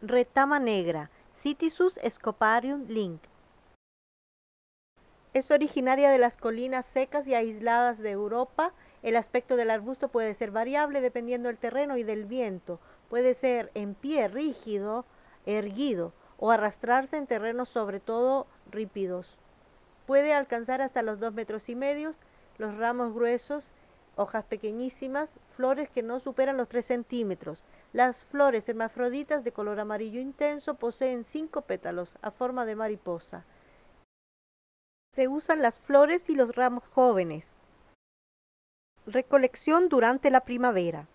Retama negra, Citisus scoparium link. Es originaria de las colinas secas y aisladas de Europa. El aspecto del arbusto puede ser variable dependiendo del terreno y del viento. Puede ser en pie rígido, erguido o arrastrarse en terrenos sobre todo rípidos. Puede alcanzar hasta los dos metros y medio. Los ramos gruesos hojas pequeñísimas, flores que no superan los 3 centímetros. Las flores hermafroditas de color amarillo intenso poseen 5 pétalos a forma de mariposa. Se usan las flores y los ramos jóvenes. Recolección durante la primavera.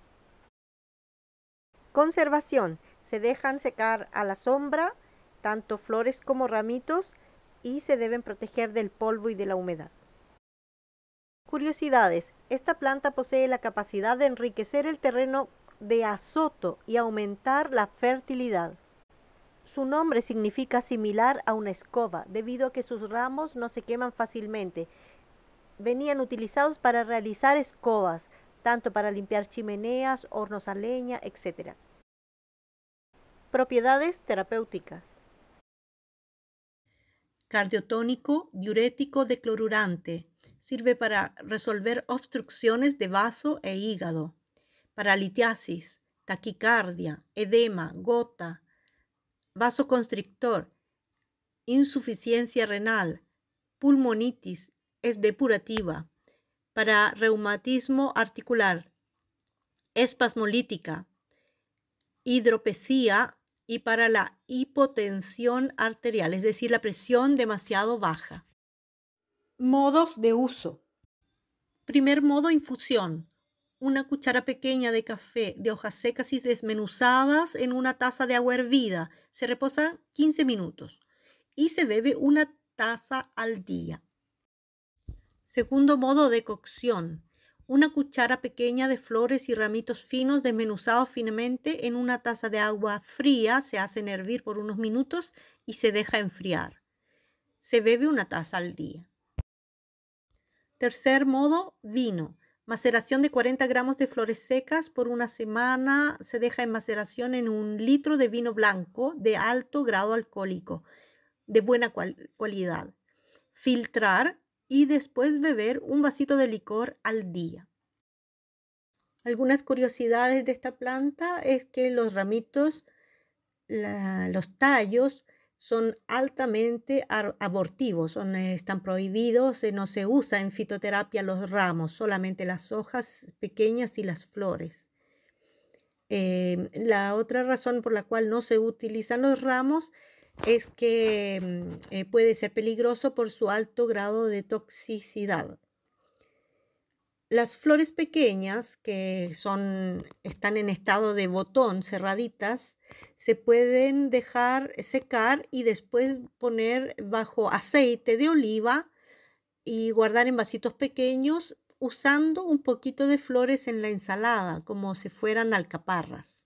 Conservación. Se dejan secar a la sombra tanto flores como ramitos y se deben proteger del polvo y de la humedad. Curiosidades. Esta planta posee la capacidad de enriquecer el terreno de azoto y aumentar la fertilidad. Su nombre significa similar a una escoba, debido a que sus ramos no se queman fácilmente. Venían utilizados para realizar escobas, tanto para limpiar chimeneas, hornos a leña, etc. Propiedades terapéuticas. Cardiotónico, diurético, declorurante, Sirve para resolver obstrucciones de vaso e hígado, para litiasis, taquicardia, edema, gota, vasoconstrictor, insuficiencia renal, pulmonitis, es depurativa, para reumatismo articular, espasmolítica, hidropesía y para la hipotensión arterial, es decir, la presión demasiado baja. Modos de uso. Primer modo, infusión. Una cuchara pequeña de café de hojas secas y desmenuzadas en una taza de agua hervida. Se reposa 15 minutos y se bebe una taza al día. Segundo modo de cocción. Una cuchara pequeña de flores y ramitos finos desmenuzados finamente en una taza de agua fría se hace hervir por unos minutos y se deja enfriar. Se bebe una taza al día. Tercer modo, vino. Maceración de 40 gramos de flores secas por una semana se deja en maceración en un litro de vino blanco de alto grado alcohólico, de buena cualidad. Filtrar y después beber un vasito de licor al día. Algunas curiosidades de esta planta es que los ramitos, los tallos son altamente abortivos, eh, están prohibidos, eh, no se usa en fitoterapia los ramos, solamente las hojas pequeñas y las flores. Eh, la otra razón por la cual no se utilizan los ramos es que mm, puede ser peligroso por su alto grado de toxicidad. Las flores pequeñas, que son, están en estado de botón, cerraditas, se pueden dejar secar y después poner bajo aceite de oliva y guardar en vasitos pequeños usando un poquito de flores en la ensalada, como si fueran alcaparras.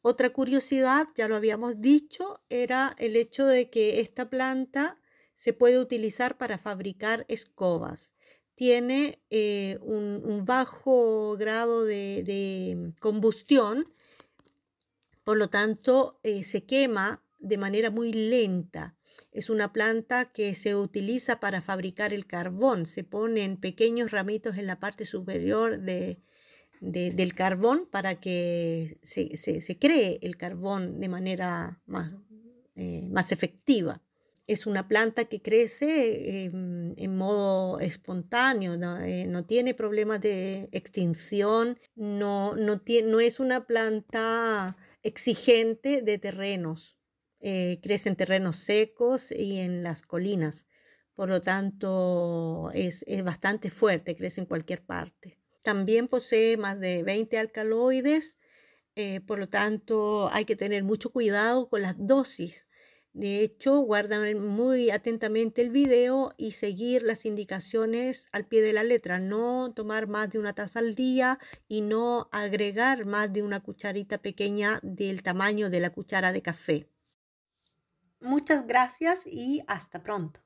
Otra curiosidad, ya lo habíamos dicho, era el hecho de que esta planta se puede utilizar para fabricar escobas tiene eh, un, bajo grado de, combustión, por lo tanto eh, se quema de manera muy lenta. Es una planta que se utiliza para fabricar el carbón. Se ponen pequeños ramitos en la parte superior de, del carbón para que se, cree el carbón de manera más, eh, más efectiva. Es una planta que crece em, en modo espontáneo, eh, no, tiene problemas de extinción, no, es una planta exigente de terrenos. Eh, crece en terrenos secos y en las colinas. Por lo tanto, es, bastante fuerte, crece en cualquier parte. También posee más de 20 alcaloides, eh, por lo tanto, hay que tener mucho cuidado con las dosis de hecho, guardan muy atentamente el video y seguir las indicaciones al pie de la letra. No tomar más de una taza al día y no agregar más de una cucharita pequeña del tamaño de la cuchara de café. Muchas gracias y hasta pronto.